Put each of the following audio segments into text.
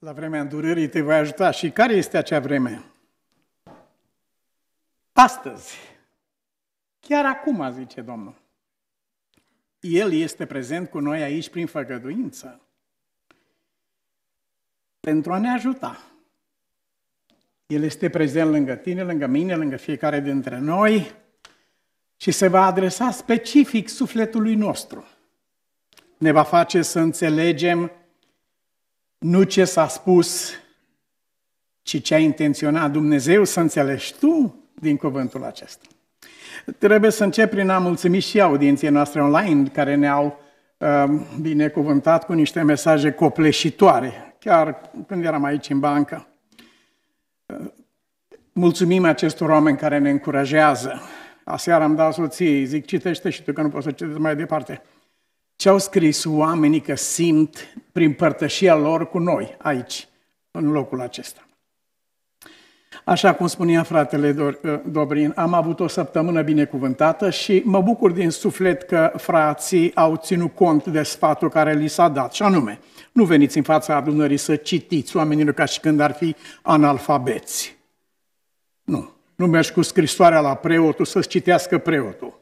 La vremea îndurării te voi ajuta. Și care este acea vreme? Astăzi. Chiar acum, zice Domnul. El este prezent cu noi aici prin făgăduință. Pentru a ne ajuta. El este prezent lângă tine, lângă mine, lângă fiecare dintre noi și se va adresa specific sufletului nostru. Ne va face să înțelegem nu ce s-a spus, ci ce a intenționat Dumnezeu să înțelegi tu din cuvântul acesta. Trebuie să încep prin a mulțumi și audienției noastre online care ne-au uh, binecuvântat cu niște mesaje copleșitoare, chiar când eram aici în bancă. mulțumim acestor oameni care ne încurajează. Aseară am dat soției, zic, citește și tu că nu poți să citești mai departe ce au scris oamenii că simt prin părtășia lor cu noi aici, în locul acesta. Așa cum spunea fratele uh, Dobrin, am avut o săptămână binecuvântată și mă bucur din suflet că frații au ținut cont de sfatul care li s-a dat, și anume, nu veniți în fața adunării să citiți oamenilor ca și când ar fi analfabeți. Nu, nu mergi cu scrisoarea la preotul să-ți citească preotul.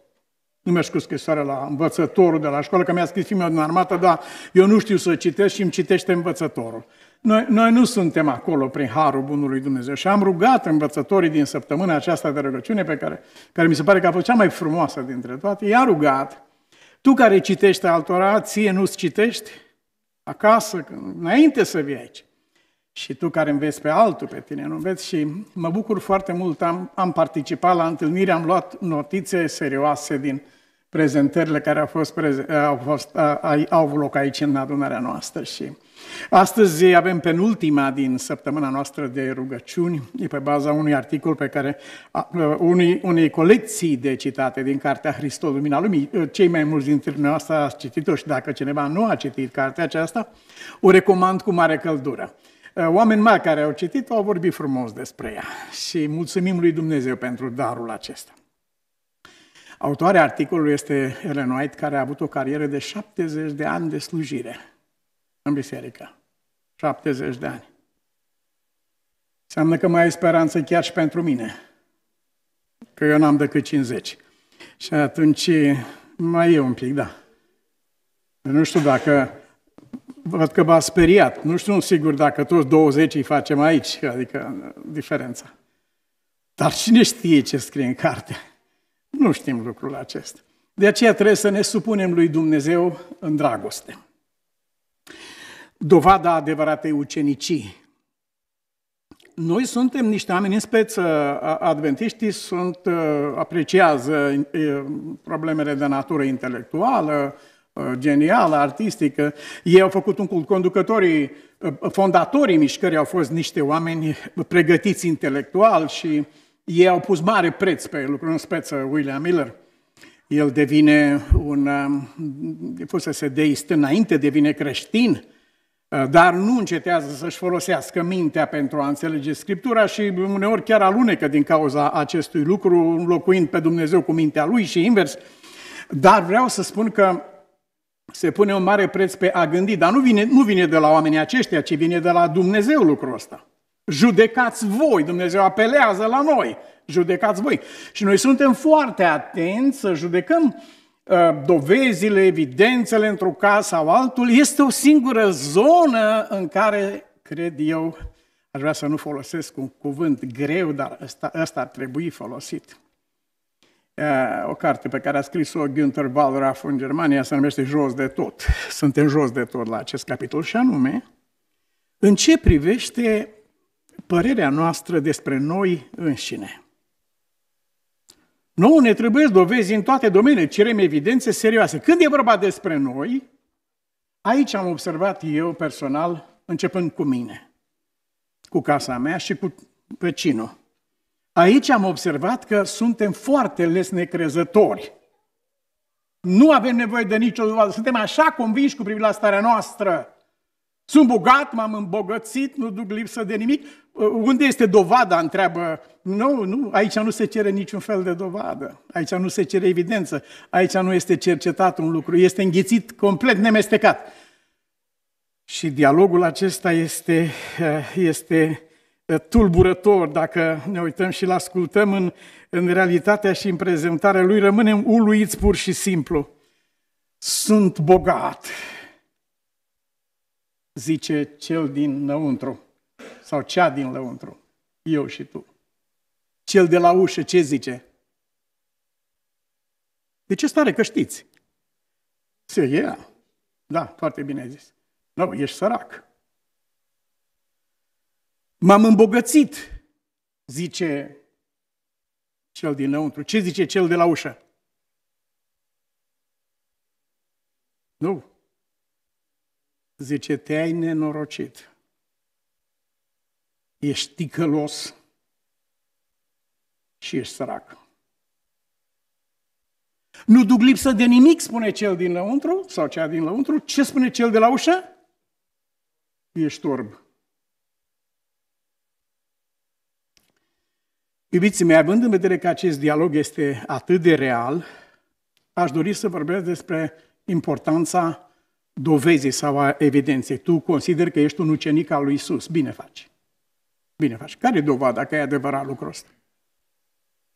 Nu mi-a scris scrisoarea la învățătorul de la școală, că mi-a scris fiul meu din armată, dar eu nu știu să citesc și îmi citește învățătorul. Noi, noi nu suntem acolo prin harul Bunului Dumnezeu și am rugat învățătorii din săptămâna aceasta de rugăciune, pe care, care mi se pare că a fost cea mai frumoasă dintre toate, i-a rugat, tu care citești altora, ție nu-ți citești acasă, înainte să vii aici. Și tu care înveți pe altul, pe tine nu înveți și mă bucur foarte mult, am, am participat la întâlnire, am luat notițe serioase din, prezentările care au, fost, au, fost, au avut loc aici în adunarea noastră. Și astăzi avem penultima din săptămâna noastră de rugăciuni, e pe baza unui articol pe care, unui, unei colecții de citate din Cartea Hristos Lumina Lumii. Cei mai mulți dintre noastre ați citit-o și dacă cineva nu a citit cartea aceasta, o recomand cu mare căldură. Oameni mari care au citit-o au vorbit frumos despre ea și mulțumim lui Dumnezeu pentru darul acesta. Autoarea articolului este Ellen White, care a avut o carieră de 70 de ani de slujire în biserică. 70 de ani. Înseamnă că mai ai speranță chiar și pentru mine. Că eu n-am decât 50. Și atunci mai e un pic, da. Nu știu dacă... Văd că v-a speriat. Nu știu sigur dacă toți 20 îi facem aici, adică diferența. Dar cine știe ce scrie în carte? Nu știm lucrul acesta. De aceea trebuie să ne supunem lui Dumnezeu în dragoste. Dovada adevăratei ucenicii. Noi suntem niște oameni în speță, adventiștii sunt, uh, apreciază uh, problemele de natură intelectuală, uh, genială, artistică. Ei au făcut un cult. Conducătorii, fondatorii mișcării au fost niște oameni pregătiți intelectual și uh, ei au pus mare preț pe lucrul în speță William Miller. El devine un, um, fusese deist înainte, devine creștin, uh, dar nu încetează să-și folosească mintea pentru a înțelege Scriptura și uneori chiar alunecă din cauza acestui lucru, înlocuind pe Dumnezeu cu mintea lui și invers. Dar vreau să spun că se pune un mare preț pe a gândi, dar nu vine, nu vine de la oamenii aceștia, ci vine de la Dumnezeu lucrul ăsta. Judecați voi, Dumnezeu apelează la noi, judecați voi. Și noi suntem foarte atenți să judecăm uh, dovezile, evidențele într-un caz sau altul. Este o singură zonă în care, cred eu, aș vrea să nu folosesc un cuvânt greu, dar ăsta, ăsta ar trebui folosit. Uh, o carte pe care a scris-o Günther Wallraff în Germania se numește Jos de tot. Suntem jos de tot la acest capitol și anume, în ce privește părerea noastră despre noi înșine. Noi ne trebuie dovezi în toate domeniile, cerem evidențe serioase. Când e vorba despre noi, aici am observat eu personal, începând cu mine, cu casa mea și cu vecinul. Aici am observat că suntem foarte les necrezători. Nu avem nevoie de nicio dovadă. Suntem așa convinși cu privire la starea noastră sunt bogat, m-am îmbogățit, nu duc lipsă de nimic. Uh, unde este dovada, întreabă. Nu, nu, aici nu se cere niciun fel de dovadă. Aici nu se cere evidență. Aici nu este cercetat un lucru. Este înghițit complet nemestecat. Și dialogul acesta este, uh, este uh, tulburător dacă ne uităm și-l ascultăm în, în realitatea și în prezentarea lui, rămânem uluiți pur și simplu. Sunt bogat, zice cel din lăuntru sau cea din lăuntru, eu și tu. Cel de la ușă ce zice? De ce stare că știți? Se ia. Da. da, foarte bine ai zis. Nu, no, ești sărac. M-am îmbogățit, zice cel dinăuntru. Ce zice cel de la ușă? Nu, Zice, te-ai nenorocit. Ești ticălos și ești sărac. Nu duc lipsă de nimic, spune cel din lăuntru, sau cea din lăuntru. Ce spune cel de la ușă? Ești orb. Iubiții mei, având în vedere că acest dialog este atât de real, aș dori să vorbesc despre importanța dovezi sau a evidenței. Tu consideri că ești un ucenic al lui Isus. Bine faci. Bine faci. Care e dovada că e adevărat lucrul ăsta?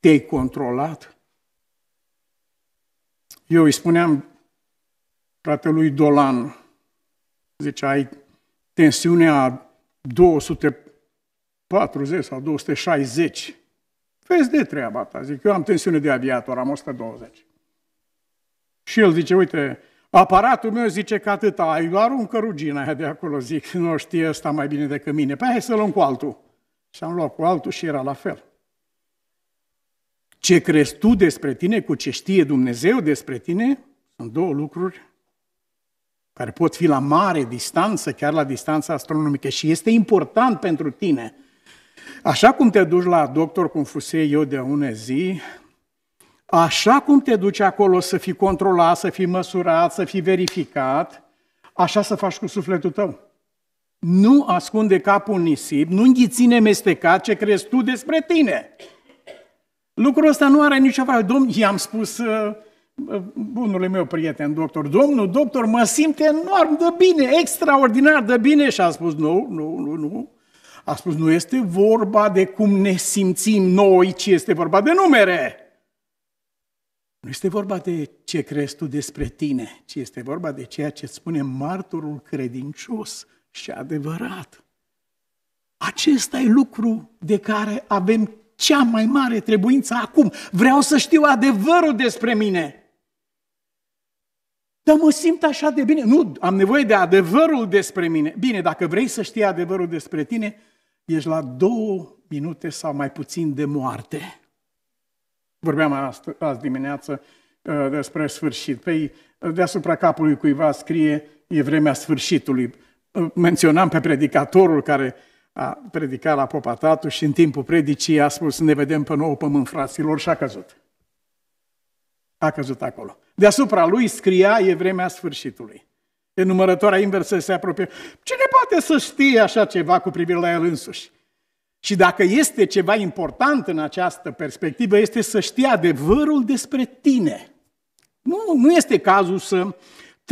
Te-ai controlat? Eu îi spuneam fratelui Dolan, zice, ai tensiunea 240 sau 260. Vezi de treaba ta. Zic, eu am tensiune de aviator, am 120. Și el zice, uite, Aparatul meu zice că atâta ai, un rugina aia de acolo, zic, nu știe ăsta mai bine decât mine, Păi hai să luăm cu altul. Și am luat cu altul și era la fel. Ce crezi tu despre tine cu ce știe Dumnezeu despre tine sunt două lucruri care pot fi la mare distanță, chiar la distanța astronomică și este important pentru tine. Așa cum te duci la doctor, cum fusei eu de une zi, Așa cum te duci acolo să fii controlat, să fii măsurat, să fii verificat, așa să faci cu sufletul tău. Nu ascunde capul în nisip, nu înghiți mestecat ce crezi tu despre tine. Lucrul ăsta nu are nicio valoare, Domn, i-am spus, uh, uh, bunule meu prieten, doctor, domnul, doctor, mă simt enorm de bine, extraordinar de bine. Și a spus, nu, nu, nu, nu. A spus, nu este vorba de cum ne simțim noi, ci este vorba de numere. Nu este vorba de ce crezi tu despre tine, ci este vorba de ceea ce spune martorul credincios și adevărat. Acesta e lucru de care avem cea mai mare trebuință acum. Vreau să știu adevărul despre mine. Dar mă simt așa de bine. Nu, am nevoie de adevărul despre mine. Bine, dacă vrei să știi adevărul despre tine, ești la două minute sau mai puțin de moarte. Vorbeam azi, azi dimineață uh, despre sfârșit. Pe păi, uh, deasupra capului cuiva scrie, e vremea sfârșitului. Uh, menționam pe predicatorul care a predicat la tatu și în timpul predicii a spus ne vedem pe nou pământ, fraților, și a căzut. A căzut acolo. Deasupra lui scria, e vremea sfârșitului. Enumărătoarea inversă se apropie. Cine poate să știe așa ceva cu privire la el însuși? Și dacă este ceva important în această perspectivă, este să știi adevărul despre tine. Nu, nu este cazul să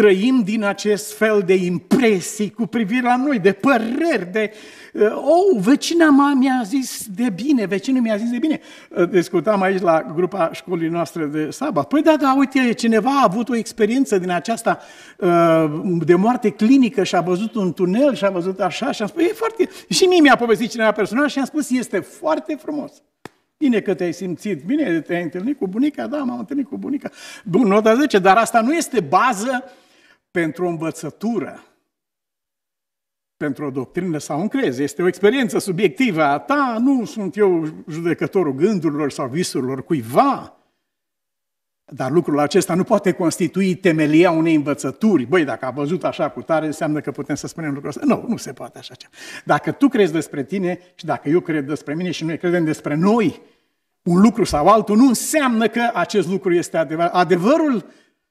trăim din acest fel de impresii cu privire la noi, de păreri, de... Eh, oh, vecina mea mi-a zis de bine, vecinul mi-a zis de bine. Eh, discutam aici la grupa școlii noastre de sabat. Păi da, da, uite, cineva a avut o experiență din aceasta eh, de moarte clinică și a văzut un tunel și a văzut așa și am spus, e foarte... Și mie mi-a povestit cineva personal și am spus, este foarte frumos. Bine că te-ai simțit, bine te-ai întâlnit cu bunica, da, m-am întâlnit cu bunica. Bun, nota 10, dar asta nu este bază uh, pentru o învățătură, pentru o doctrină sau un crez. Este o experiență subiectivă a ta, nu sunt eu judecătorul gândurilor sau visurilor cuiva. Dar lucrul acesta nu poate constitui temelia unei învățături. Băi, dacă a văzut așa cu tare, înseamnă că putem să spunem lucrul ăsta. Nu, nu se poate așa ceva. Dacă tu crezi despre tine și dacă eu cred despre mine și noi credem despre noi, un lucru sau altul, nu înseamnă că acest lucru este adevărat. Adevărul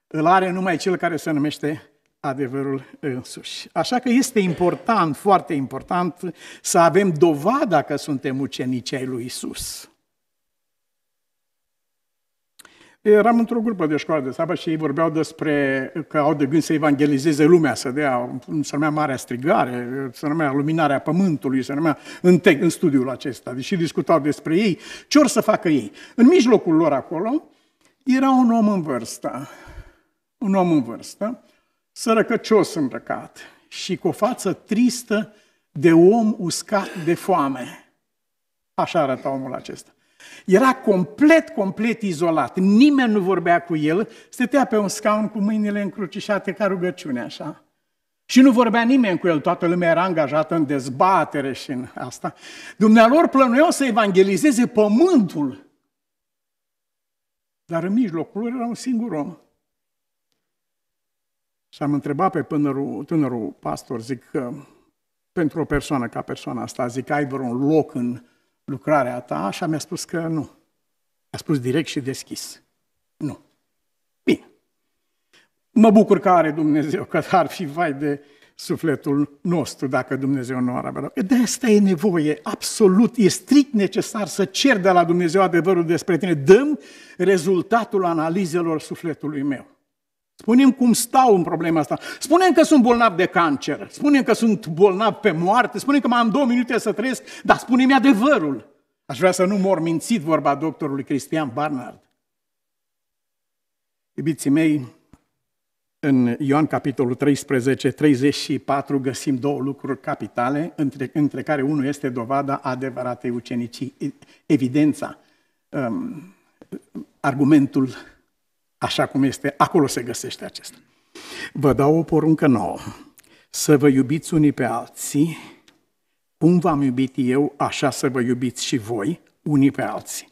îl are numai cel care se numește adevărul însuși. Așa că este important, foarte important, să avem dovada că suntem ucenici ai lui Isus. Eram într-o grupă de școală de sabă și ei vorbeau despre că au de gând să evangelizeze lumea, să dea, să numea Marea Strigare, să numea Luminarea Pământului, să numea în, te- în studiul acesta. Deși discutau despre ei, ce or să facă ei? În mijlocul lor acolo era un om în vârstă, un om în vârstă, sărăcăcios îmbrăcat și cu o față tristă de om uscat de foame. Așa arăta omul acesta. Era complet, complet izolat. Nimeni nu vorbea cu el. Stătea pe un scaun cu mâinile încrucișate ca rugăciune, așa. Și nu vorbea nimeni cu el, toată lumea era angajată în dezbatere și în asta. Dumnealor plănuiau să evangelizeze pământul. Dar în mijlocul lor era un singur om. Și am întrebat pe pânărul, tânărul pastor, zic, că pentru o persoană ca persoana asta, zic, ai vreun loc în lucrarea ta? Și mi-a spus că nu. A spus direct și deschis. Nu. Bine. Mă bucur că are Dumnezeu, că ar fi vai de sufletul nostru dacă Dumnezeu nu ar avea. De asta e nevoie, absolut, e strict necesar să cer de la Dumnezeu adevărul despre tine. Dăm rezultatul analizelor sufletului meu. Spunem cum stau în problema asta. Spunem că sunt bolnav de cancer, spunem că sunt bolnav pe moarte, spunem că mai am două minute să trăiesc, dar spunem adevărul. Aș vrea să nu mor mințit vorba doctorului Cristian Barnard. Iubiții mei, în Ioan capitolul 13, 34 găsim două lucruri capitale, între, între care unul este dovada adevăratei ucenicii, evidența, um, argumentul așa cum este, acolo se găsește acesta. Vă dau o poruncă nouă. Să vă iubiți unii pe alții, cum v-am iubit eu, așa să vă iubiți și voi, unii pe alții.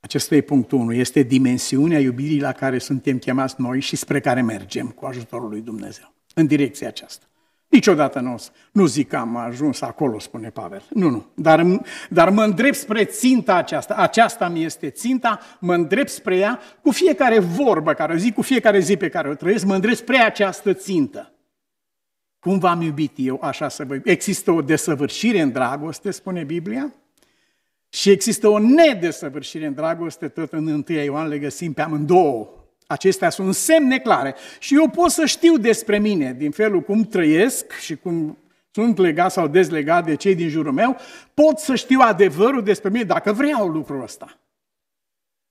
Acesta e punctul 1. Este dimensiunea iubirii la care suntem chemați noi și spre care mergem cu ajutorul lui Dumnezeu. În direcția aceasta. Niciodată nu, nu zic că am ajuns acolo, spune Pavel. Nu, nu. Dar, dar mă îndrept spre ținta aceasta. Aceasta mi este ținta, mă îndrept spre ea cu fiecare vorbă care o zic, cu fiecare zi pe care o trăiesc, mă îndrept spre această țintă. Cum v-am iubit eu, așa să vă iubim. Există o desăvârșire în dragoste, spune Biblia, și există o nedesăvârșire în dragoste, tot în 1 Ioan le găsim pe amândouă Acestea sunt semne clare. Și eu pot să știu despre mine, din felul cum trăiesc și cum sunt legat sau dezlegat de cei din jurul meu, pot să știu adevărul despre mine dacă vreau lucrul ăsta.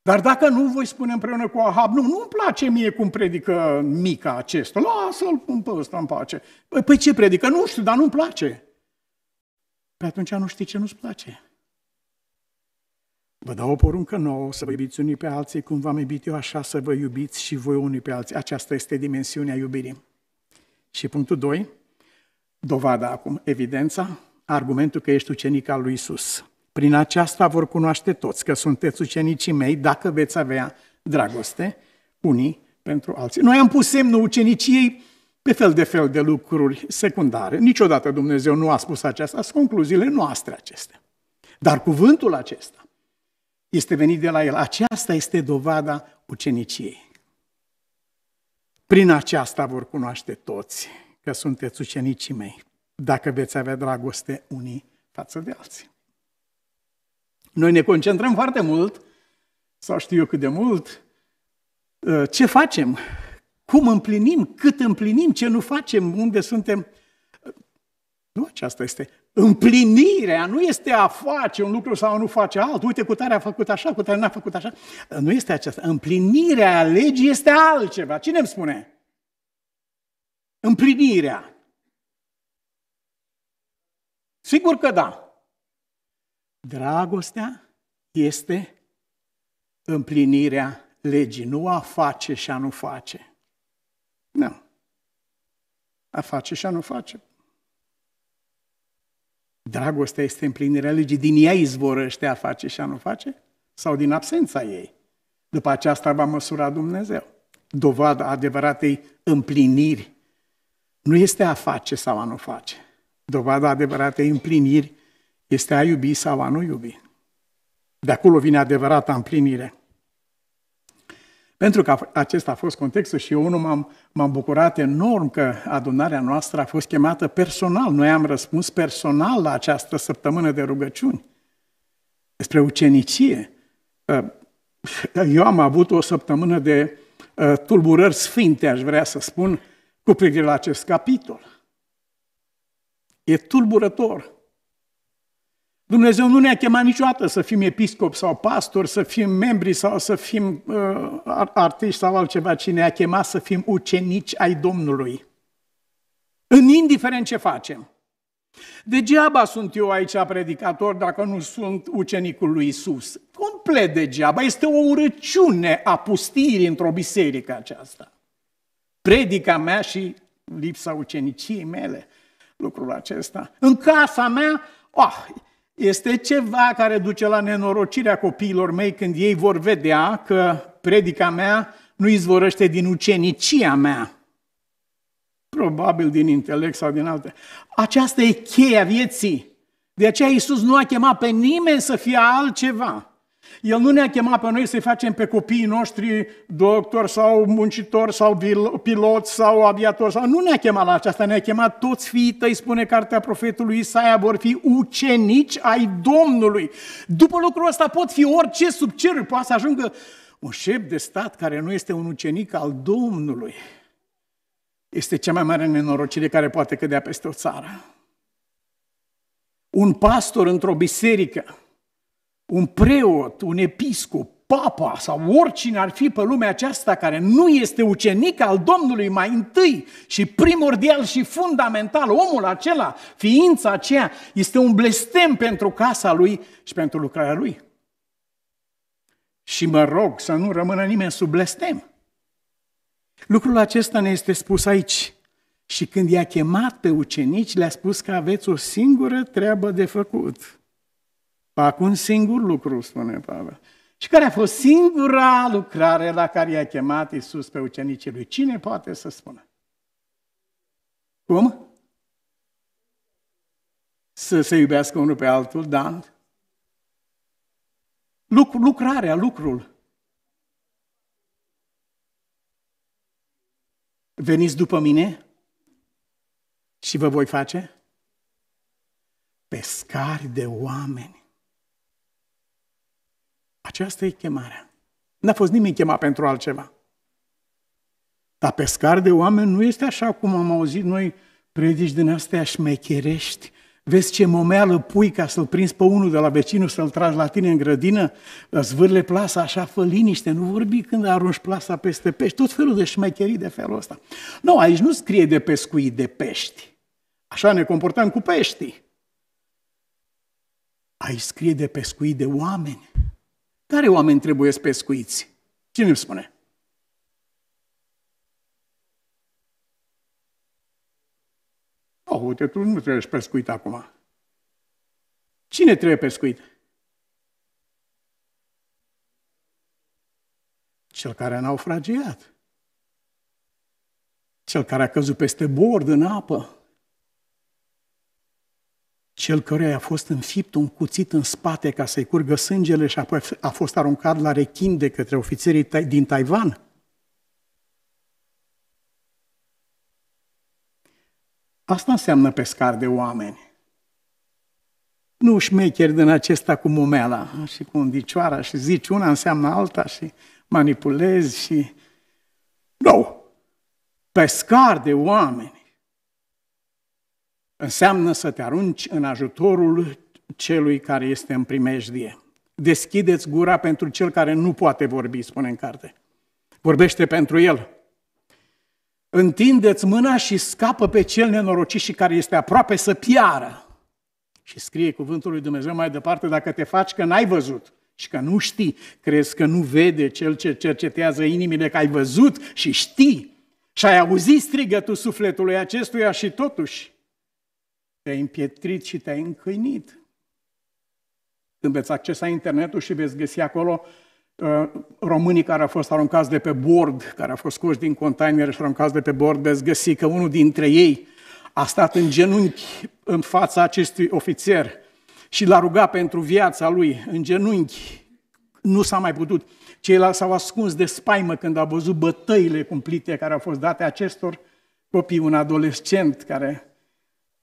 Dar dacă nu, voi spune împreună cu Ahab, nu, nu-mi place mie cum predică mica acesta, lasă-l pun pe ăsta în pace. Păi, păi ce predică? Nu știu, dar nu-mi place. Pe păi atunci nu știi ce nu-ți place. Vă dau o poruncă nouă, să vă iubiți unii pe alții, cum v-am iubit eu, așa să vă iubiți și voi unii pe alții. Aceasta este dimensiunea iubirii. Și punctul 2, dovada acum, evidența, argumentul că ești ucenic al lui Isus. Prin aceasta vor cunoaște toți că sunteți ucenicii mei dacă veți avea dragoste unii pentru alții. Noi am pus semnul uceniciei pe fel de fel de lucruri secundare. Niciodată Dumnezeu nu a spus aceasta, sunt concluziile noastre acestea. Dar cuvântul acesta este venit de la el. Aceasta este dovada uceniciei. Prin aceasta vor cunoaște toți că sunteți ucenicii mei, dacă veți avea dragoste unii față de alții. Noi ne concentrăm foarte mult, sau știu eu cât de mult, ă, ce facem, cum împlinim, cât împlinim, ce nu facem, unde suntem. Nu aceasta este. Împlinirea nu este a face un lucru sau a nu face altul. Uite, cu tare a făcut așa, cu tare n-a făcut așa. Nu este aceasta. Împlinirea legii este altceva. Cine îmi spune? Împlinirea. Sigur că da. Dragostea este împlinirea legii, nu a face și a nu face. Nu. Da. A face și a nu face. Dragostea este împlinirea legii, din ea izvorăște a face și a nu face? Sau din absența ei? După aceasta va măsura Dumnezeu. Dovada adevăratei împliniri nu este a face sau a nu face. Dovada adevăratei împliniri este a iubi sau a nu iubi. De acolo vine adevărata împlinire. Pentru că acesta a fost contextul și eu unul m-am, m-am bucurat enorm că adunarea noastră a fost chemată personal. Noi am răspuns personal la această săptămână de rugăciuni despre ucenicie. Uh, eu am avut o săptămână de uh, tulburări sfinte, aș vrea să spun, cu privire la acest capitol. E tulburător Dumnezeu nu ne-a chemat niciodată să fim episcop sau pastor, să fim membri sau să fim uh, artiști sau altceva, ci ne-a chemat să fim ucenici ai Domnului. În indiferent ce facem. Degeaba sunt eu aici predicator dacă nu sunt ucenicul lui Isus. Complet degeaba. Este o urăciune a pustirii într-o biserică aceasta. Predica mea și lipsa uceniciei mele, lucrul acesta. În casa mea, oh, este ceva care duce la nenorocirea copiilor mei când ei vor vedea că predica mea nu izvorăște din ucenicia mea, probabil din intelect sau din alte. Aceasta e cheia vieții. De aceea Iisus nu a chemat pe nimeni să fie altceva el nu ne-a chemat pe noi să-i facem pe copiii noștri doctor sau muncitor sau pilot sau aviator. Sau... Nu ne-a chemat la aceasta, ne-a chemat toți fiii tăi, spune cartea profetului Isaia, vor fi ucenici ai Domnului. După lucrul ăsta pot fi orice sub cer, poate să ajungă un șef de stat care nu este un ucenic al Domnului. Este cea mai mare nenorocire care poate cădea peste o țară. Un pastor într-o biserică un preot, un episcop, papa sau oricine ar fi pe lumea aceasta care nu este ucenic al Domnului mai întâi și primordial și fundamental, omul acela, ființa aceea, este un blestem pentru casa lui și pentru lucrarea lui. Și mă rog să nu rămână nimeni sub blestem. Lucrul acesta ne este spus aici. Și când i-a chemat pe ucenici, le-a spus că aveți o singură treabă de făcut Fac un singur lucru, spune Pavel. Și care a fost singura lucrare la care i-a chemat Iisus pe ucenicii lui? Cine poate să spună? Cum? Să se iubească unul pe altul, da? Luc- lucrarea, lucrul. Veniți după mine și vă voi face pescari de oameni. Aceasta e chemarea. N-a fost nimeni chemat pentru altceva. Dar pescar de oameni nu este așa cum am auzit noi predici din astea șmecherești. Vezi ce momeală pui ca să-l prinzi pe unul de la vecinul, să-l tragi la tine în grădină, zvârle plasa, așa fă liniște, nu vorbi când arunci plasa peste pești, tot felul de șmecherii de felul ăsta. Nu, aici nu scrie de pescuit de pești. Așa ne comportăm cu peștii. Aici scrie de pescuit de oameni. Care oameni trebuie să pescuiți? Cine îmi spune? Oh, uite, tu nu trebuie pescuit acum. Cine trebuie pescuit? Cel care a naufragiat. Cel care a căzut peste bord în apă cel căruia a fost înfipt un cuțit în spate ca să-i curgă sângele și apoi a fost aruncat la rechin de către ofițerii din Taiwan. Asta înseamnă pescar de oameni. Nu șmecheri din acesta cu mumela și cu undicioara și zici una înseamnă alta și manipulezi și... Nu! No! Pescar de oameni. Înseamnă să te arunci în ajutorul celui care este în primejdie. Deschideți gura pentru cel care nu poate vorbi, spune în carte. Vorbește pentru el. Întindeți mâna și scapă pe cel nenorocit și care este aproape să piară. Și scrie cuvântul lui Dumnezeu mai departe, dacă te faci că n-ai văzut și că nu știi, crezi că nu vede cel ce cercetează inimile că ai văzut și știi și ai auzit strigătul sufletului acestuia și totuși te-ai împietrit și te-ai încăinit. Când veți accesa internetul și veți găsi acolo uh, românii care au fost aruncați de pe bord, care au fost scoși din container și aruncați de pe bord, veți găsi că unul dintre ei a stat în genunchi în fața acestui ofițer și l-a rugat pentru viața lui, în genunchi. Nu s-a mai putut. Ceilalți s-au ascuns de spaimă când au văzut bătăile cumplite care au fost date acestor copii, un adolescent care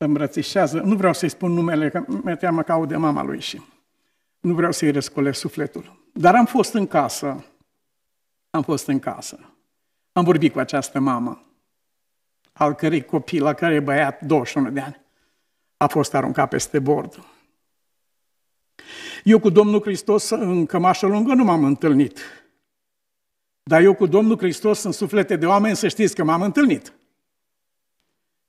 îmbrățișează. Nu vreau să-i spun numele, că mi-e teamă că aude mama lui și nu vreau să-i răscolesc sufletul. Dar am fost în casă, am fost în casă, am vorbit cu această mamă, al cărei copil, la care e băiat 21 de ani, a fost aruncat peste bord. Eu cu Domnul Hristos în cămașă lungă nu m-am întâlnit, dar eu cu Domnul Hristos în suflete de oameni să știți că m-am întâlnit.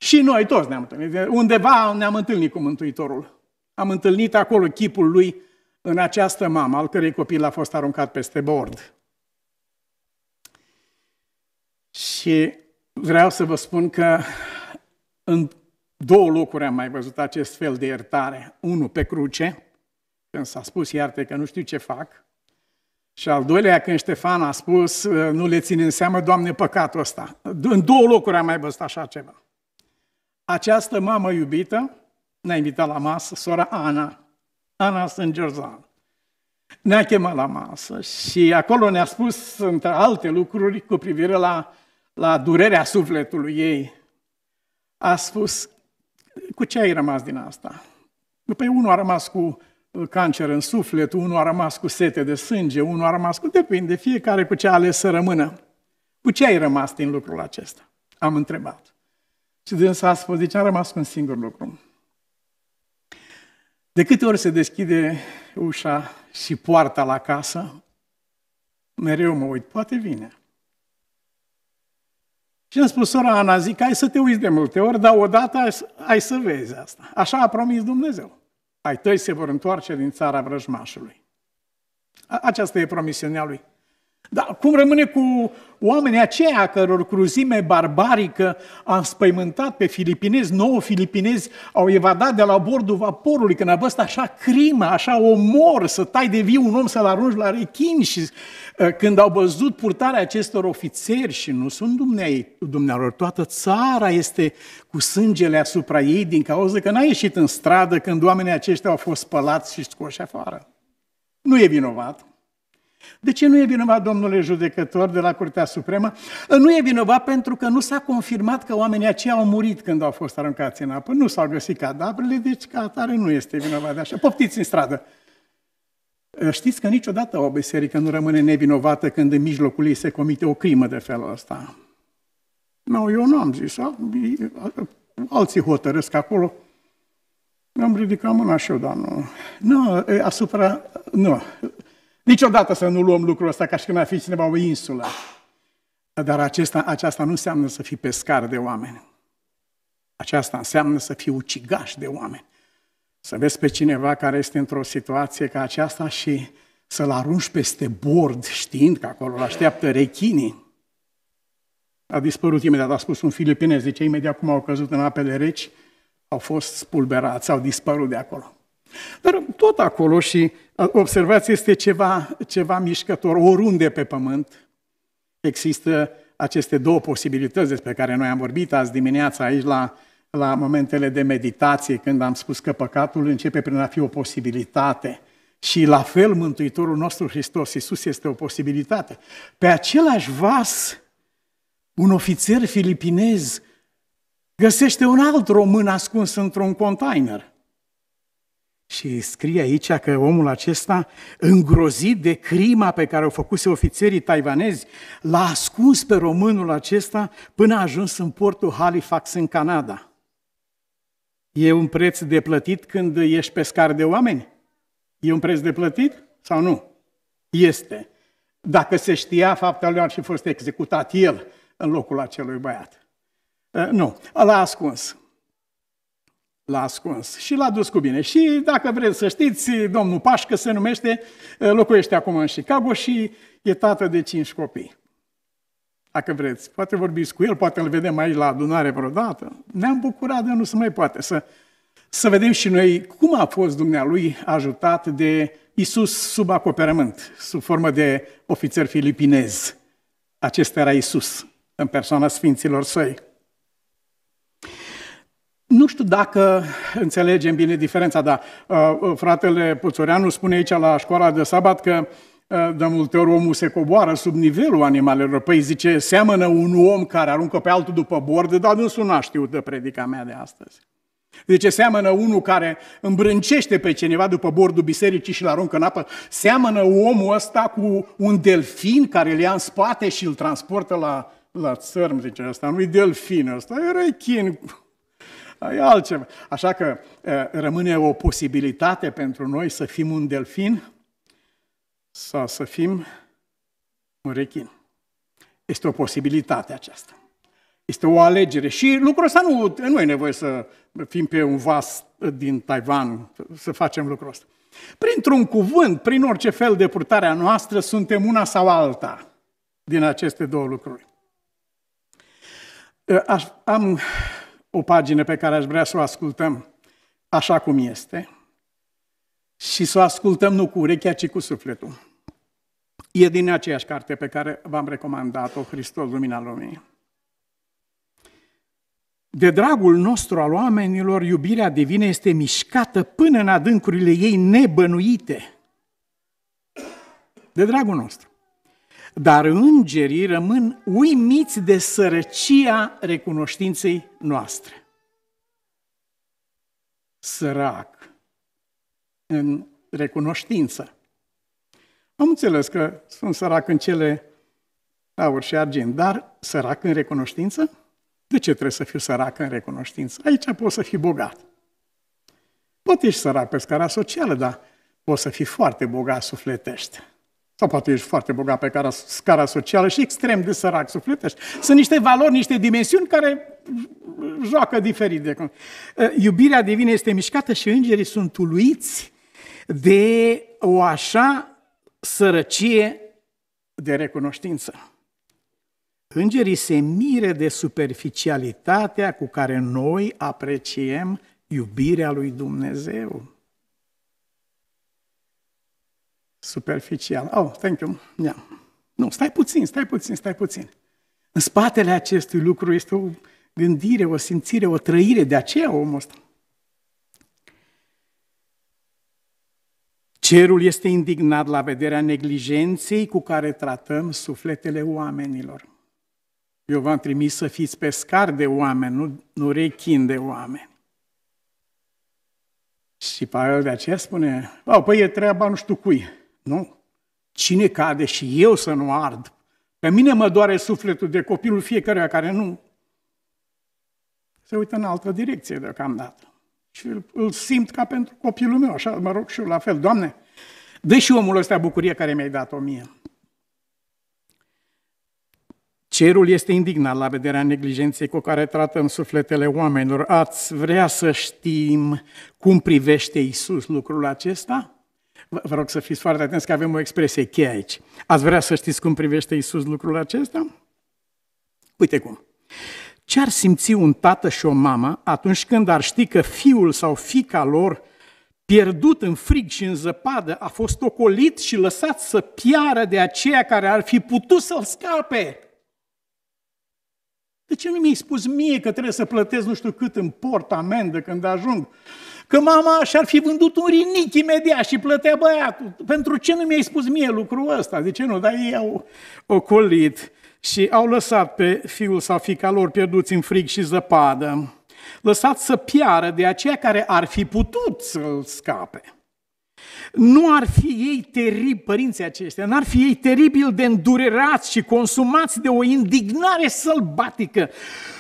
Și noi toți ne-am întâlnit. Undeva ne-am întâlnit cu Mântuitorul. Am întâlnit acolo chipul lui în această mamă, al cărei copil a fost aruncat peste bord. Și vreau să vă spun că în două locuri am mai văzut acest fel de iertare. Unul pe cruce, când s-a spus iarte că nu știu ce fac, și al doilea, când Ștefan a spus, nu le ține în seamă, Doamne, păcatul ăsta. În două locuri am mai văzut așa ceva. Această mamă iubită ne-a invitat la masă, sora Ana, Ana Sângiorzan. Ne-a chemat la masă și acolo ne-a spus, între alte lucruri, cu privire la, la durerea sufletului ei, a spus, cu ce ai rămas din asta? Păi unul a rămas cu uh, cancer în suflet, unul a rămas cu sete de sânge, unul a rămas cu... Depinde, fiecare cu ce a ales să rămână. Cu ce ai rămas din lucrul acesta? Am întrebat. Și dânsa a spus, deci a rămas un singur lucru. De câte ori se deschide ușa și poarta la casă, mereu mă uit, poate vine. Și am spus, sora Ana, zic, hai să te uiți de multe ori, dar odată ai, ai să vezi asta. Așa a promis Dumnezeu. Ai tăi se vor întoarce din țara vrăjmașului. Aceasta e promisiunea lui. Dar cum rămâne cu oamenii aceia căror cruzime barbarică a spăimântat pe filipinezi, nouă filipinezi au evadat de la bordul vaporului, când a văzut așa crimă, așa omor, să tai de viu un om, să-l arunci la rechin și ă, când au văzut purtarea acestor ofițeri și nu sunt dumneai, dumnealor, toată țara este cu sângele asupra ei din cauza că n-a ieșit în stradă când oamenii aceștia au fost spălați și scoși afară. Nu e vinovat, de ce nu e vinovat domnule judecător de la Curtea Supremă? Nu e vinovat pentru că nu s-a confirmat că oamenii aceia au murit când au fost aruncați în apă. Nu s-au găsit cadavrele, deci ca atare nu este vinovat de așa. Poftiți în stradă! Știți că niciodată o biserică nu rămâne nevinovată când în mijlocul ei se comite o crimă de felul ăsta. Nu, no, eu nu am zis, alții hotărăsc acolo. Am ridicat mâna și eu, dar nu. Nu, asupra, nu, Niciodată să nu luăm lucrul ăsta ca și când ar fi cineva o insulă. Dar acesta, aceasta nu înseamnă să fii pescar de oameni. Aceasta înseamnă să fii ucigaș de oameni. Să vezi pe cineva care este într-o situație ca aceasta și să-l arunci peste bord știind că acolo îl așteaptă rechinii. A dispărut imediat, a spus un filipinez, zice, imediat cum au căzut în apele reci, au fost spulberați, au dispărut de acolo. Dar tot acolo și observați, este ceva, ceva mișcător. Oriunde pe pământ există aceste două posibilități despre care noi am vorbit azi dimineața aici la, la momentele de meditație, când am spus că păcatul începe prin a fi o posibilitate. Și la fel Mântuitorul nostru Hristos Iisus este o posibilitate. Pe același vas, un ofițer filipinez găsește un alt român ascuns într-un container – și scrie aici că omul acesta, îngrozit de crima pe care o făcuse ofițerii taiwanezi, l-a ascuns pe românul acesta până a ajuns în portul Halifax în Canada. E un preț de plătit când ești pescar de oameni? E un preț de plătit sau nu? Este. Dacă se știa, faptul lui ar fi fost executat el în locul acelui băiat. Eh, nu, l-a ascuns. L-a ascuns și l-a dus cu bine. Și dacă vreți să știți, domnul Pașcă se numește, eh, locuiește acum în Chicago și e tată de cinci copii. Dacă vreți, poate vorbiți cu el, poate îl vedem aici la adunare vreodată. Ne-am bucurat de nu se mai poate să, să vedem și noi cum a fost dumnealui ajutat de Isus sub acoperământ, sub formă de ofițer filipinez. Acesta era Isus în persoana Sfinților Săi. Nu știu dacă înțelegem bine diferența, dar uh, uh, fratele Puțoreanu spune aici la școala de sabat că uh, de multe ori omul se coboară sub nivelul animalelor. Păi zice, seamănă un om care aruncă pe altul după bord, dar nu n-a de predica mea de astăzi. Deci seamănă unul care îmbrâncește pe cineva după bordul bisericii și-l aruncă în apă. Seamănă omul ăsta cu un delfin care îl ia în spate și îl transportă la, la țărm, zice asta. Nu-i delfin ăsta, e rechin e altceva. Așa că rămâne o posibilitate pentru noi să fim un delfin sau să fim un rechin. Este o posibilitate aceasta. Este o alegere și lucrul ăsta nu, nu e nevoie să fim pe un vas din Taiwan să facem lucrul ăsta. Printr-un cuvânt, prin orice fel de purtare a noastră, suntem una sau alta din aceste două lucruri. Aș, am o pagină pe care aș vrea să o ascultăm așa cum este și să o ascultăm nu cu urechea, ci cu sufletul. E din aceeași carte pe care v-am recomandat-o, Hristos, Lumina Lumii. De dragul nostru al oamenilor, iubirea divină este mișcată până în adâncurile ei nebănuite. De dragul nostru dar îngerii rămân uimiți de sărăcia recunoștinței noastre. Sărac în recunoștință. Am înțeles că sunt sărac în cele aur și argint, dar sărac în recunoștință? De ce trebuie să fiu sărac în recunoștință? Aici poți să fii bogat. Poți ești sărac pe scara socială, dar poți să fii foarte bogat sufletește. Sau poate ești foarte bogat pe cara, scara socială și extrem de sărac sufletești. Sunt niște valori, niște dimensiuni care joacă diferit. De... Eh, iubirea divină este mișcată și îngerii sunt uluiți de o așa sărăcie de recunoștință. Îngerii se mire de superficialitatea cu care noi apreciem iubirea lui Dumnezeu. superficial. Oh, thank you. Yeah. Nu, stai puțin, stai puțin, stai puțin. În spatele acestui lucru este o gândire, o simțire, o trăire, de aceea omul ăsta. Cerul este indignat la vederea neglijenței cu care tratăm sufletele oamenilor. Eu v-am trimis să fiți pescar de oameni, nu, nu rechin de oameni. Și Pavel de aceea spune, "Oh, păi e treaba nu știu cui. Nu. Cine cade și eu să nu ard? Pe mine mă doare sufletul de copilul fiecăruia care nu. Se uită în altă direcție deocamdată. Și îl, îl simt ca pentru copilul meu, așa, mă rog și eu la fel. Doamne, dă și omul ăsta bucurie care mi-ai dat-o mie. Cerul este indignat la vederea neglijenței cu care tratăm sufletele oamenilor. Ați vrea să știm cum privește Isus lucrul acesta? Vă rog să fiți foarte atenți că avem o expresie cheie aici. Ați vrea să știți cum privește Isus lucrul acesta? Uite cum. Ce ar simți un tată și o mamă atunci când ar ști că fiul sau fica lor, pierdut în frig și în zăpadă, a fost ocolit și lăsat să piară de aceea care ar fi putut să-l scape? De ce nu mi-ai spus mie că trebuie să plătesc nu știu cât în port amendă când ajung? Că mama și-ar fi vândut un rinic imediat și plătea băiatul. Pentru ce nu mi-ai spus mie lucrul ăsta? De ce nu? Dar ei au ocolit și au lăsat pe fiul sau fica lor pierduți în frig și zăpadă. Lăsat să piară de aceea care ar fi putut să-l scape. Nu ar fi ei teribili, părinții aceștia, n-ar fi ei teribil de îndurerați și consumați de o indignare sălbatică.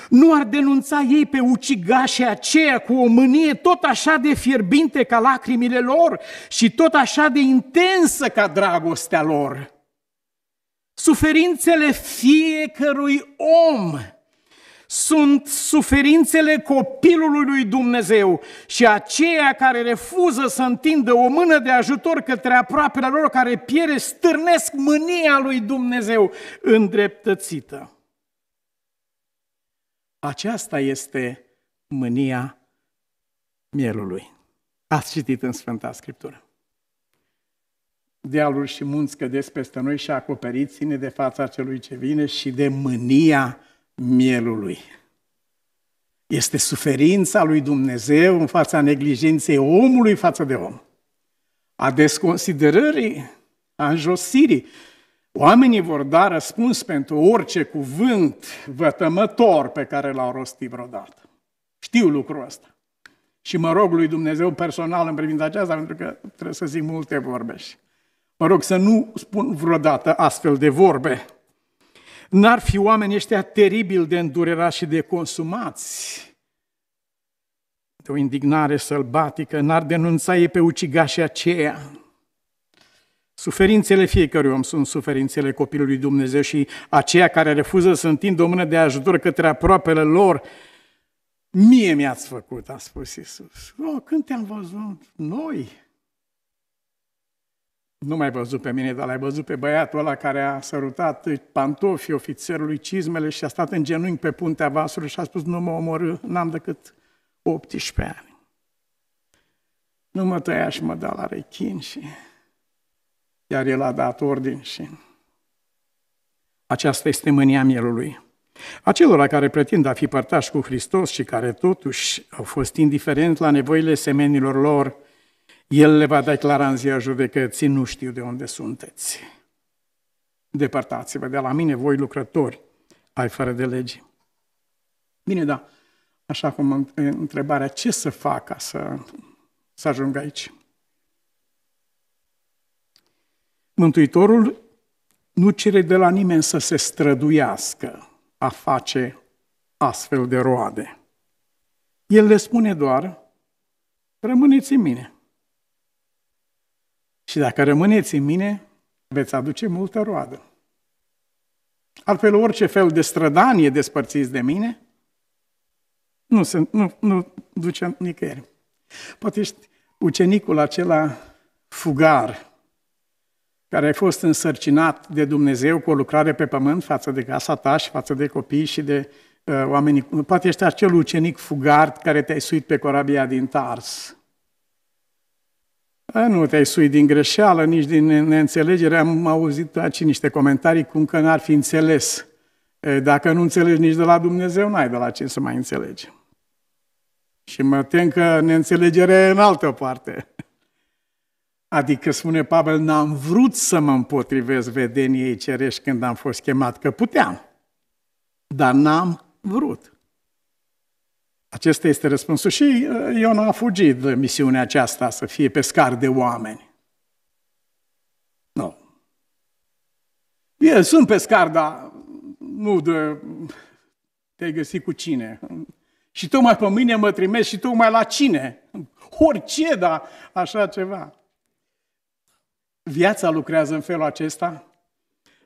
Nu ar denunța ei pe ucigașii aceia cu o mânie tot așa de fierbinte ca lacrimile lor și tot așa de intensă ca dragostea lor. Suferințele fiecărui om sunt suferințele copilului lui Dumnezeu și aceia care refuză să întindă o mână de ajutor către aproapele lor care piere stârnesc mânia lui Dumnezeu îndreptățită. Aceasta este mânia mielului. Ați citit în Sfânta Scriptură. Dealuri și munți cădesc peste noi și acoperiți ne de fața celui ce vine și de mânia mielului. Este suferința lui Dumnezeu în fața neglijenței omului față de om, a desconsiderării, a înjosirii. Oamenii vor da răspuns pentru orice cuvânt vătămător pe care l-au rostit vreodată. Știu lucrul ăsta. Și mă rog lui Dumnezeu personal în privința aceasta, pentru că trebuie să zic multe vorbe mă rog să nu spun vreodată astfel de vorbe. N-ar fi oamenii ăștia teribil de îndurerați și de consumați de o indignare sălbatică, n-ar denunța ei pe ucigașii aceia. Suferințele fiecărui om sunt suferințele copilului Dumnezeu și aceia care refuză să întindă o mână de ajutor către aproapele lor, mie mi-ați făcut, a spus Isus. Oh când te-am văzut noi, nu m-ai văzut pe mine, dar l-ai văzut pe băiatul ăla care a sărutat pantofii ofițerului cizmele și a stat în genunchi pe puntea vasului și a spus, nu mă omor, n-am decât 18 ani. Nu mă tăia și mă da la rechin și... Iar el a dat ordin și... Aceasta este mânia mielului. Acelora care pretind a fi părtași cu Hristos și care totuși au fost indiferenți la nevoile semenilor lor, el le va declara în ziua judecății, nu știu de unde sunteți. Depărtați-vă de la mine, voi lucrători, ai fără de lege. Bine, da, așa cum întrebarea, ce să fac ca să, să ajung aici? Mântuitorul nu cere de la nimeni să se străduiască a face astfel de roade. El le spune doar, rămâneți în mine. Și dacă rămâneți în mine, veți aduce multă roadă. Altfel, orice fel de strădanie despărțiți de mine, nu, se, nu, nu duce nicăieri. Poate ești ucenicul acela fugar, care ai fost însărcinat de Dumnezeu cu o lucrare pe pământ față de casa ta și față de copii și de uh, oamenii. Poate ești acel ucenic fugar care te-ai suit pe corabia din Tars a, nu te-ai sui din greșeală, nici din neînțelegere. Am auzit aici niște comentarii cum că n-ar fi înțeles. Dacă nu înțelegi nici de la Dumnezeu, n-ai de la ce să mai înțelegi. Și mă tem că e în altă parte. Adică, spune Pavel, n-am vrut să mă împotrivesc vedeniei cerești când am fost chemat, că puteam, dar n-am vrut. Acesta este răspunsul. Și uh, Iona a fugit de misiunea aceasta, să fie pescar de oameni. Nu. Eu sunt pescar, dar nu de... te-ai găsit cu cine. Și tocmai pe mine mă trimesc și tocmai la cine. Orice, dar așa ceva. Viața lucrează în felul acesta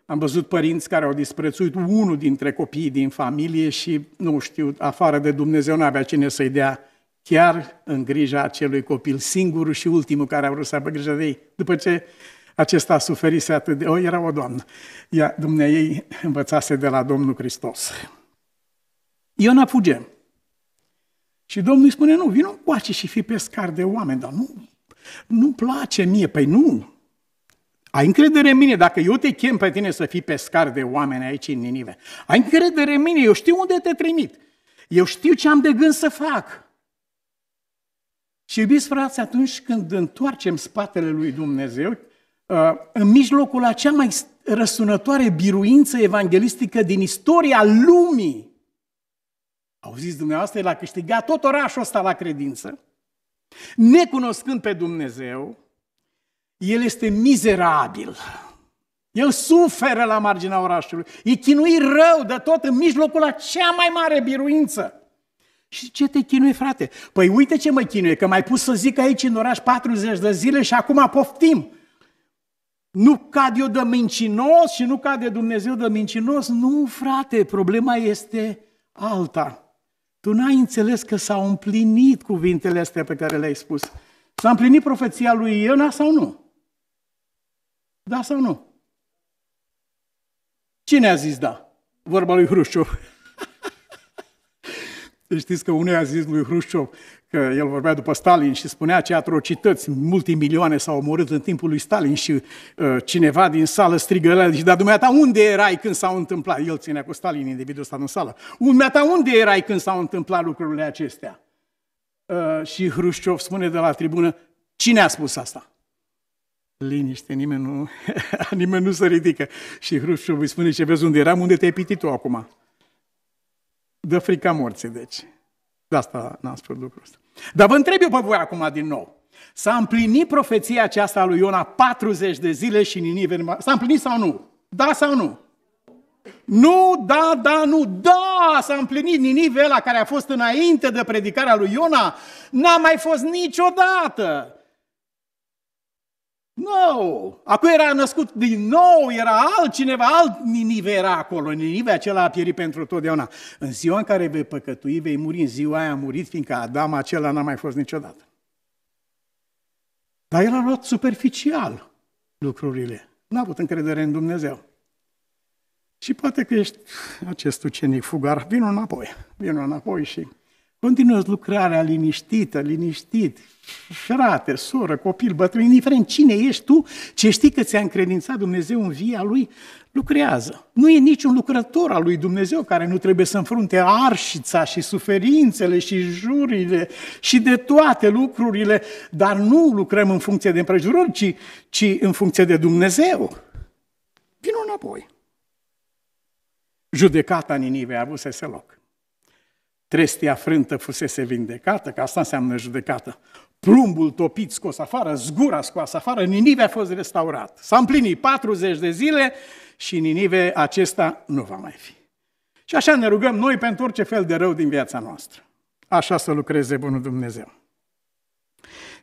am văzut părinți care au disprețuit unul dintre copiii din familie și, nu știu, afară de Dumnezeu n-avea cine să-i dea chiar în grija acelui copil, singur și ultimul care a vrut să aibă grijă de ei. După ce acesta suferise atât de... O, era o doamnă. Ea, dumnea ei, învățase de la Domnul Hristos. Iona fuge. Și Domnul îi spune, nu, vină cu și fi pescar de oameni, dar nu, nu place mie. Păi nu, ai încredere în mine, dacă eu te chem pe tine să fii pescar de oameni aici în Ninive, ai încredere în mine, eu știu unde te trimit. Eu știu ce am de gând să fac. Și iubiți frați, atunci când întoarcem spatele lui Dumnezeu, uh, în mijlocul la cea mai răsunătoare biruință evanghelistică din istoria lumii, auziți dumneavoastră, el a câștigat tot orașul ăsta la credință, necunoscând pe Dumnezeu, el este mizerabil. El suferă la marginea orașului. E chinuit rău de tot în mijlocul la cea mai mare biruință. Și ce te chinuie, frate? Păi uite ce mă chinuie, că mai pus să zic aici în oraș 40 de zile și acum poftim. Nu cad eu de mincinos și nu cade Dumnezeu de mincinos? Nu, frate, problema este alta. Tu n-ai înțeles că s-au împlinit cuvintele astea pe care le-ai spus. S-a împlinit profeția lui Iona sau nu? Da sau nu? Cine a zis da? Vorba lui Hrușciov. Deci știți că unul a zis lui Hrușciov că el vorbea după Stalin și spunea ce atrocități, multimilioane s-au omorât în timpul lui Stalin și uh, cineva din sală strigă la zice, dar dumneata unde erai când s-au întâmplat? El ținea cu Stalin, individul ăsta în sală. Dumneata unde erai când s-au întâmplat lucrurile acestea? Uh, și Hrușciov spune de la tribună, cine a spus asta? liniște, nimeni nu, nimeni nu se ridică. Și Hrușciov îi spune ce vezi unde eram, unde te-ai pitit tu acum. Dă frica morții, deci. De asta n-am spus lucrul ăsta. Dar vă întreb eu pe voi acum din nou. S-a împlinit profeția aceasta a lui Iona 40 de zile și Ninive... S-a împlinit sau nu? Da sau nu? Nu, da, da, nu, da, s-a împlinit Ninive la care a fost înainte de predicarea lui Iona, n-a mai fost niciodată. Nu! No. Acum era născut din nou, era altcineva, alt Ninive era acolo. Ninive acela a pierit pentru totdeauna. În ziua în care vei păcătui, vei muri, în ziua aia a murit, fiindcă Adam acela n-a mai fost niciodată. Dar el a luat superficial lucrurile. N-a avut încredere în Dumnezeu. Și poate că ești acest ucenic fugar, vin înapoi, vin înapoi și Continuă lucrarea liniștită, liniștit, frate, soră, copil, bătrân, indiferent cine ești tu, ce știi că ți-a încredințat Dumnezeu în via lui, lucrează. Nu e niciun lucrător al lui Dumnezeu care nu trebuie să înfrunte arșița și suferințele și jurile și de toate lucrurile, dar nu lucrăm în funcție de împrejurări, ci, ci în funcție de Dumnezeu. Vino înapoi. Judecata Ninivei a avut să se loc. Trestia frântă fusese vindecată, că asta înseamnă judecată. Plumbul topit scos afară, zgura scos afară, Ninive a fost restaurat. S-a împlinit 40 de zile și Ninive acesta nu va mai fi. Și așa ne rugăm noi pentru orice fel de rău din viața noastră. Așa să lucreze Bunul Dumnezeu.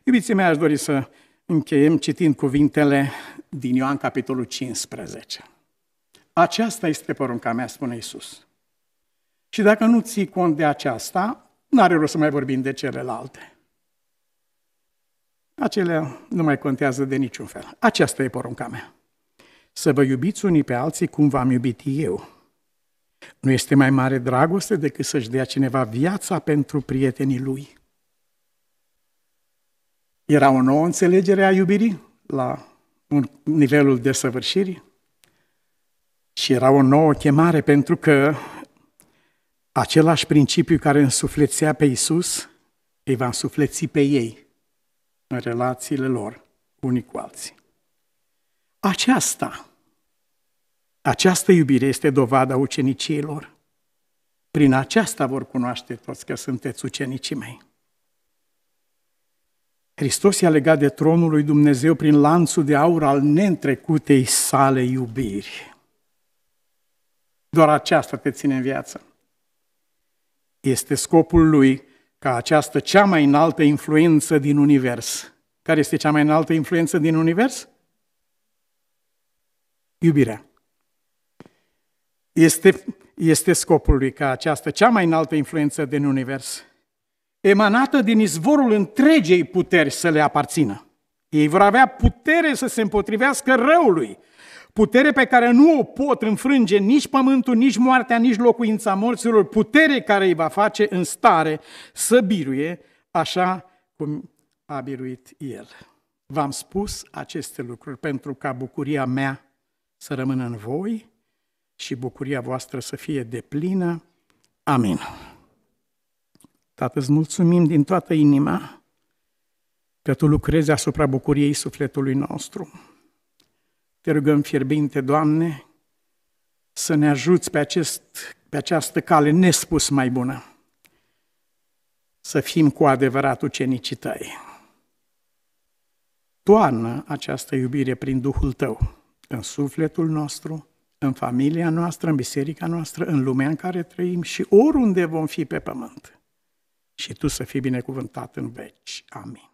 Iubiții mei, aș dori să încheiem citind cuvintele din Ioan, capitolul 15. Aceasta este porunca mea, spune Iisus. Și dacă nu ții cont de aceasta, nu are rost să mai vorbim de celelalte. Acelea nu mai contează de niciun fel. Aceasta e porunca mea. Să vă iubiți unii pe alții cum v-am iubit eu. Nu este mai mare dragoste decât să-și dea cineva viața pentru prietenii lui. Era o nouă înțelegere a iubirii la un nivelul de și era o nouă chemare pentru că Același principiu care însuflețea pe Iisus, îi va însufleți pe ei în relațiile lor unii cu alții. Aceasta, această iubire este dovada ucenicilor. Prin aceasta vor cunoaște toți că sunteți ucenicii mei. Hristos i-a legat de tronul lui Dumnezeu prin lanțul de aur al neîntrecutei sale iubiri. Doar aceasta te ține în viață. Este scopul lui ca această cea mai înaltă influență din univers. Care este cea mai înaltă influență din univers? Iubirea. Este, este scopul lui ca această cea mai înaltă influență din univers, emanată din izvorul întregei puteri să le aparțină. Ei vor avea putere să se împotrivească răului, Putere pe care nu o pot înfrânge nici pământul, nici moartea, nici locuința morților. Putere care îi va face în stare să biruie așa cum a biruit el. V-am spus aceste lucruri pentru ca bucuria mea să rămână în voi și bucuria voastră să fie deplină. Amin. Tată, îți mulțumim din toată inima că Tu lucrezi asupra bucuriei sufletului nostru. Te rugăm fierbinte, Doamne, să ne ajuți pe, acest, pe această cale nespus mai bună, să fim cu adevărat ucenicii tăi. Toarnă această iubire prin Duhul Tău în sufletul nostru, în familia noastră, în biserica noastră, în lumea în care trăim și oriunde vom fi pe pământ. Și Tu să fii binecuvântat în veci. Amin.